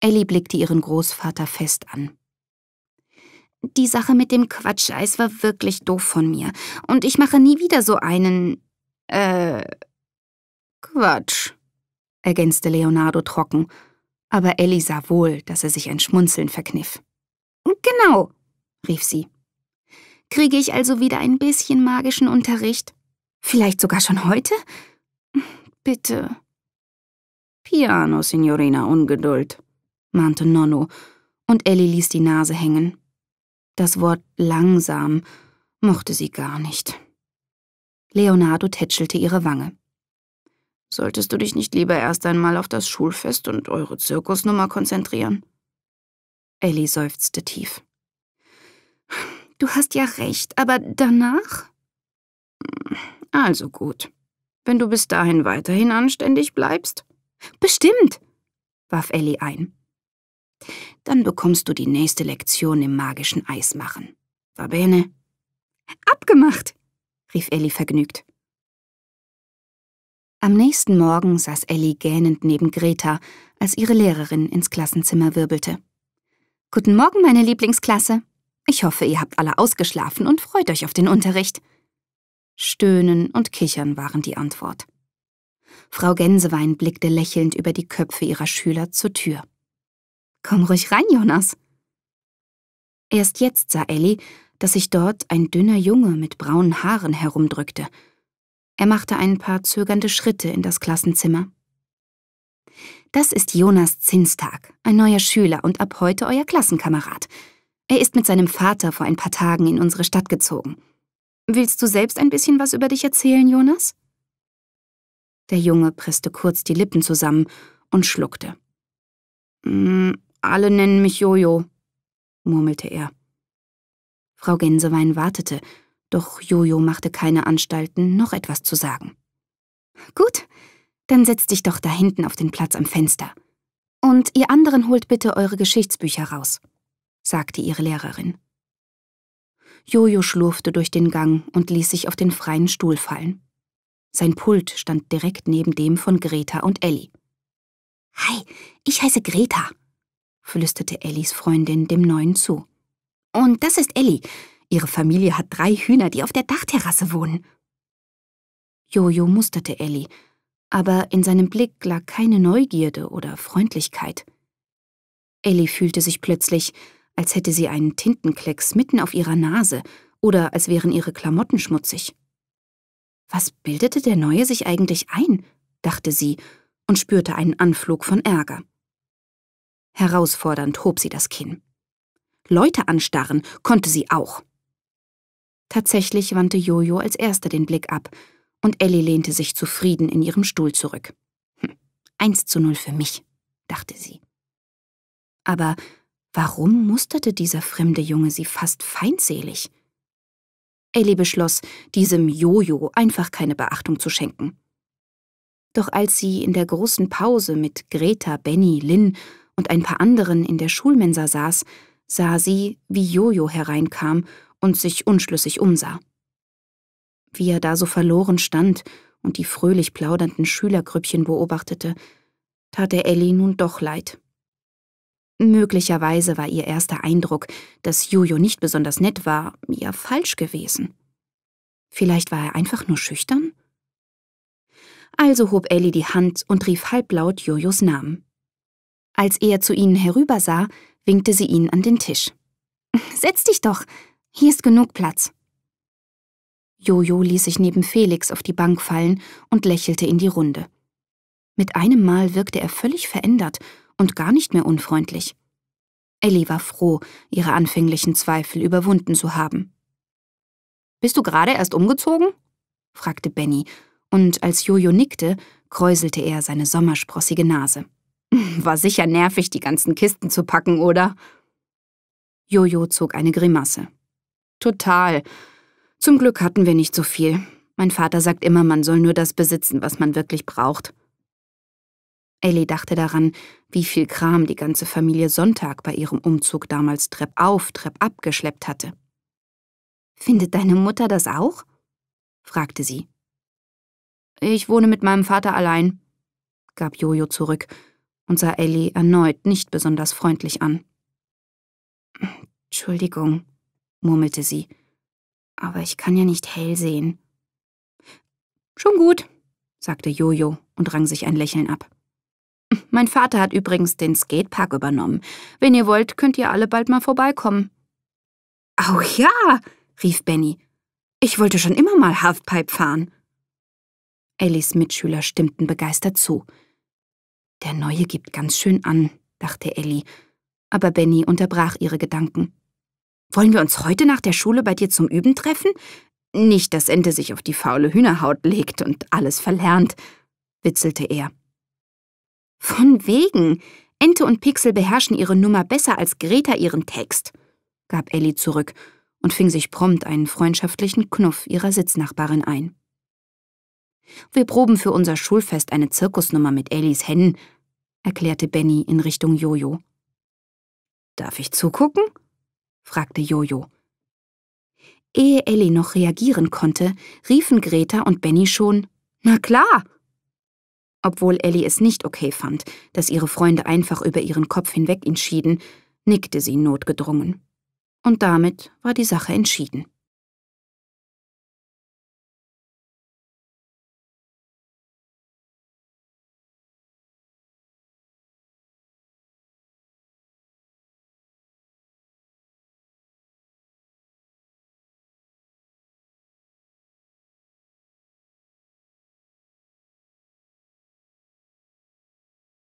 Ellie blickte ihren Großvater fest an. Die Sache mit dem Quatscheis war wirklich doof von mir. Und ich mache nie wieder so einen. äh. Quatsch, ergänzte Leonardo trocken. Aber Ellie sah wohl, dass er sich ein Schmunzeln verkniff. Genau, rief sie. Kriege ich also wieder ein bisschen magischen Unterricht? Vielleicht sogar schon heute? Bitte. Piano, Signorina Ungeduld, mahnte Nonno, und Elli ließ die Nase hängen. Das Wort langsam mochte sie gar nicht. Leonardo tätschelte ihre Wange. Solltest du dich nicht lieber erst einmal auf das Schulfest und eure Zirkusnummer konzentrieren? Ellie seufzte tief. Du hast ja recht, aber danach? Also gut. Wenn du bis dahin weiterhin anständig bleibst. Bestimmt, warf Ellie ein. Dann bekommst du die nächste Lektion im magischen Eismachen. Va bene? Abgemacht! rief Elli vergnügt. Am nächsten Morgen saß Elli gähnend neben Greta, als ihre Lehrerin ins Klassenzimmer wirbelte. Guten Morgen, meine Lieblingsklasse. Ich hoffe, ihr habt alle ausgeschlafen und freut euch auf den Unterricht. Stöhnen und Kichern waren die Antwort. Frau Gänsewein blickte lächelnd über die Köpfe ihrer Schüler zur Tür. Komm ruhig rein, Jonas. Erst jetzt sah Ellie, dass sich dort ein dünner Junge mit braunen Haaren herumdrückte. Er machte ein paar zögernde Schritte in das Klassenzimmer. Das ist Jonas Zinstag, ein neuer Schüler und ab heute euer Klassenkamerad. Er ist mit seinem Vater vor ein paar Tagen in unsere Stadt gezogen. Willst du selbst ein bisschen was über dich erzählen, Jonas? Der Junge presste kurz die Lippen zusammen und schluckte. Mm, alle nennen mich Jojo, murmelte er. Frau Gänsewein wartete, doch Jojo machte keine Anstalten, noch etwas zu sagen. Gut, dann setzt dich doch da hinten auf den Platz am Fenster. Und ihr anderen holt bitte eure Geschichtsbücher raus, sagte ihre Lehrerin. Jojo schlurfte durch den Gang und ließ sich auf den freien Stuhl fallen. Sein Pult stand direkt neben dem von Greta und Elli. Hi, ich heiße Greta, flüsterte Ellis Freundin dem Neuen zu. Und das ist Ellie. Ihre Familie hat drei Hühner, die auf der Dachterrasse wohnen. Jojo musterte Ellie, aber in seinem Blick lag keine Neugierde oder Freundlichkeit. Ellie fühlte sich plötzlich, als hätte sie einen Tintenklecks mitten auf ihrer Nase oder als wären ihre Klamotten schmutzig. Was bildete der Neue sich eigentlich ein? dachte sie und spürte einen Anflug von Ärger. Herausfordernd hob sie das Kinn. Leute anstarren konnte sie auch. Tatsächlich wandte Jojo als erster den Blick ab, und Ellie lehnte sich zufrieden in ihrem Stuhl zurück. Hm, 1 zu null für mich, dachte sie. Aber warum musterte dieser fremde Junge sie fast feindselig? Ellie beschloss, diesem Jojo einfach keine Beachtung zu schenken. Doch als sie in der großen Pause mit Greta, Benny, Lynn und ein paar anderen in der Schulmensa saß, sah sie, wie Jojo hereinkam und sich unschlüssig umsah. Wie er da so verloren stand und die fröhlich plaudernden Schülergrüppchen beobachtete, tat er Elli nun doch leid. Möglicherweise war ihr erster Eindruck, dass Jojo nicht besonders nett war, ja falsch gewesen. Vielleicht war er einfach nur schüchtern? Also hob Elli die Hand und rief halblaut Jojos Namen. Als er zu ihnen herübersah, winkte sie ihn an den Tisch. Setz dich doch, hier ist genug Platz. Jojo ließ sich neben Felix auf die Bank fallen und lächelte in die Runde. Mit einem Mal wirkte er völlig verändert und gar nicht mehr unfreundlich. Ellie war froh, ihre anfänglichen Zweifel überwunden zu haben. Bist du gerade erst umgezogen? fragte Benny, und als Jojo nickte, kräuselte er seine sommersprossige Nase. War sicher nervig, die ganzen Kisten zu packen, oder? Jojo zog eine Grimasse. Total. Zum Glück hatten wir nicht so viel. Mein Vater sagt immer, man soll nur das besitzen, was man wirklich braucht. Ellie dachte daran, wie viel Kram die ganze Familie Sonntag bei ihrem Umzug damals treppauf, treppab geschleppt hatte. Findet deine Mutter das auch? fragte sie. Ich wohne mit meinem Vater allein, gab Jojo zurück und sah Ellie erneut nicht besonders freundlich an. Entschuldigung, murmelte sie, aber ich kann ja nicht hell sehen. Schon gut, sagte Jojo und rang sich ein Lächeln ab. Mein Vater hat übrigens den Skatepark übernommen. Wenn ihr wollt, könnt ihr alle bald mal vorbeikommen. Au ja, rief Benny. Ich wollte schon immer mal Halfpipe fahren. Ellies Mitschüler stimmten begeistert zu. Der Neue gibt ganz schön an, dachte Ellie, aber Benny unterbrach ihre Gedanken. Wollen wir uns heute nach der Schule bei dir zum Üben treffen? Nicht, dass Ente sich auf die faule Hühnerhaut legt und alles verlernt, witzelte er. Von wegen. Ente und Pixel beherrschen ihre Nummer besser als Greta ihren Text, gab Ellie zurück und fing sich prompt einen freundschaftlichen Knuff ihrer Sitznachbarin ein. Wir proben für unser Schulfest eine Zirkusnummer mit Elis Hennen, erklärte Benny in Richtung Jojo. Darf ich zugucken? fragte Jojo. Ehe Ellie noch reagieren konnte, riefen Greta und Benny schon Na klar. Obwohl Ellie es nicht okay fand, dass ihre Freunde einfach über ihren Kopf hinweg entschieden, nickte sie notgedrungen. Und damit war die Sache entschieden.